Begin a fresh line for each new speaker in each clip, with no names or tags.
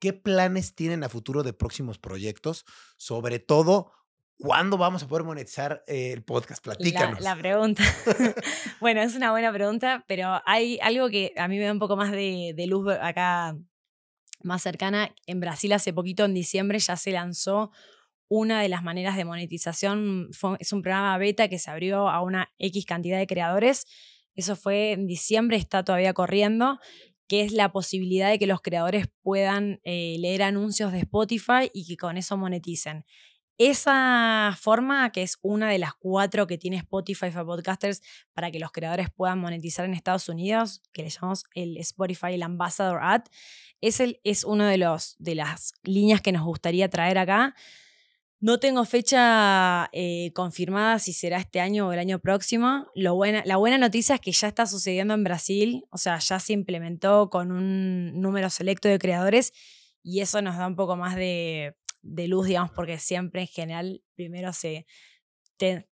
¿Qué planes tienen a futuro de próximos proyectos? Sobre todo, ¿cuándo vamos a poder monetizar eh, el podcast? Platícanos. La, pregunta. bueno, es una buena pregunta, pero hay algo que a mí me da un poco más de, luz acá más cercana. En Brasil hace poquito, en diciembre, ya se lanzó una de las maneras de monetización. es un programa beta que se abrió a una X cantidad de creadores. Eso fue en diciembre, está todavía corriendo que es la posibilidad de que los creadores puedan eh, leer anuncios de Spotify y que con eso moneticen. Esa forma, que es una de las cuatro que tiene Spotify para podcasters para que los creadores puedan monetizar en Estados Unidos, que le llamamos el Spotify el Ambassador Ad, es, es una de, de las líneas que nos gustaría traer acá no tengo fecha eh, confirmada si será este año o el año próximo. la buena noticia es que ya está sucediendo en Brasil, o sea, ya se implementó con un número selecto de creadores y eso nos da un poco más de, de luz, digamos, porque siempre en general primero se,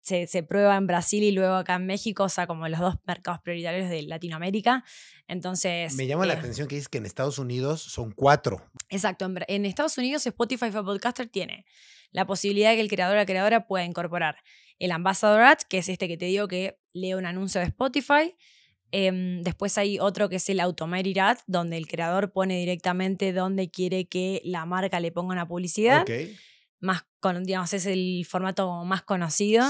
se, prueba en Brasil y luego acá en México, o sea, como los dos mercados prioritarios de Latinoamérica. Entonces... Me llama la eh, atención que dices que en Estados Unidos son cuatro. Exacto, en, Estados Unidos Spotify for Podcaster tiene la posibilidad de que el creador o creadora pueda incorporar el Ambassador Ad, que es este que te digo que lee un anuncio de Spotify. Em, después hay otro que es el Automatic Ad, donde el creador pone directamente donde quiere que la marca le ponga una publicidad digamos, es el formato más conocido.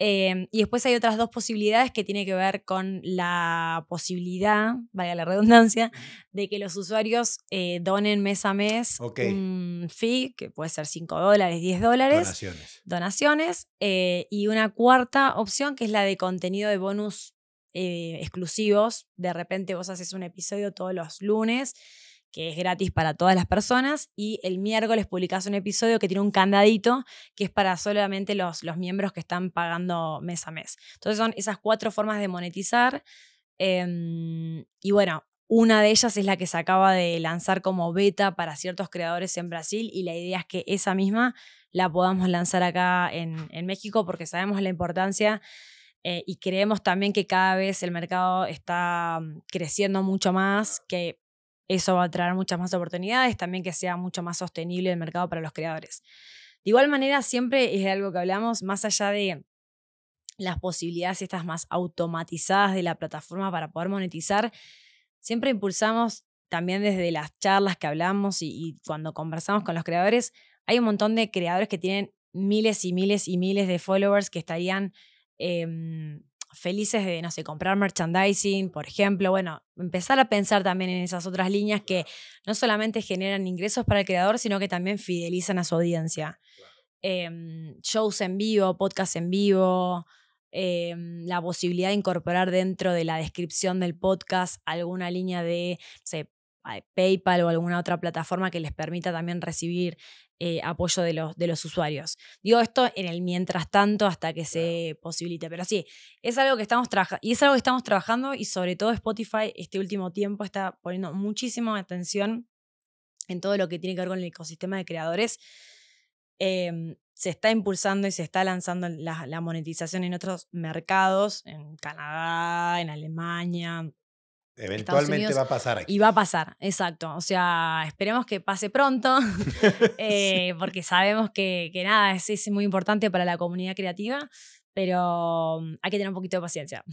Eh, y después hay otras dos posibilidades que tiene que ver con la posibilidad, vaya la redundancia, de que los usuarios eh, donen mes a mes un fee, que puede ser 5 dólares, 10 dólares. Donaciones. Donaciones. Eh, y una cuarta opción que es la de contenido de bonus exclusivos. De repente vos haces un episodio todos los lunes que es gratis para todas las personas, y el miércoles publicás un episodio que tiene un candadito que es para solamente los, los miembros que están pagando mes a mes. Entonces son esas cuatro formas de monetizar. Em, y bueno, una de ellas es la que se acaba de lanzar como beta para ciertos creadores en Brasil y la idea es que esa misma la podamos lanzar acá en, México porque sabemos la importancia eh, y creemos también que cada vez el mercado está mm, creciendo mucho más, que eso va a traer muchas más oportunidades, también que sea mucho más sostenible el mercado para los creadores. De igual manera, siempre es algo que hablamos, más allá de las posibilidades estas más automatizadas de la plataforma para poder monetizar, siempre impulsamos también desde las charlas que hablamos y, cuando conversamos con los creadores, hay un montón de creadores que tienen miles y miles y miles de followers que estarían em, felices de, no sé, comprar merchandising, por ejemplo, bueno, empezar a pensar también en esas otras líneas que no solamente generan ingresos para el creador, sino que también fidelizan a su audiencia. Em, shows en vivo, podcast en vivo, em, la posibilidad de incorporar dentro de la descripción del podcast alguna línea de, no PayPal o alguna otra plataforma que les permita también recibir eh, apoyo de los, de los usuarios. Digo esto en el mientras tanto hasta que se posibilite, pero sí, es algo que estamos trabajando y es algo que estamos trabajando y sobre todo Spotify este último tiempo está poniendo muchísima atención en todo lo que tiene que ver con el ecosistema de creadores. Em, se está impulsando y se está lanzando la, la monetización en otros mercados, en Canadá, en Alemania, Eventualmente va a pasar aquí. Y va a pasar, exacto. O sea, esperemos que pase pronto, eh, porque sabemos que, que nada, es, es, muy importante para la comunidad creativa, pero mm, hay que tener un poquito de paciencia.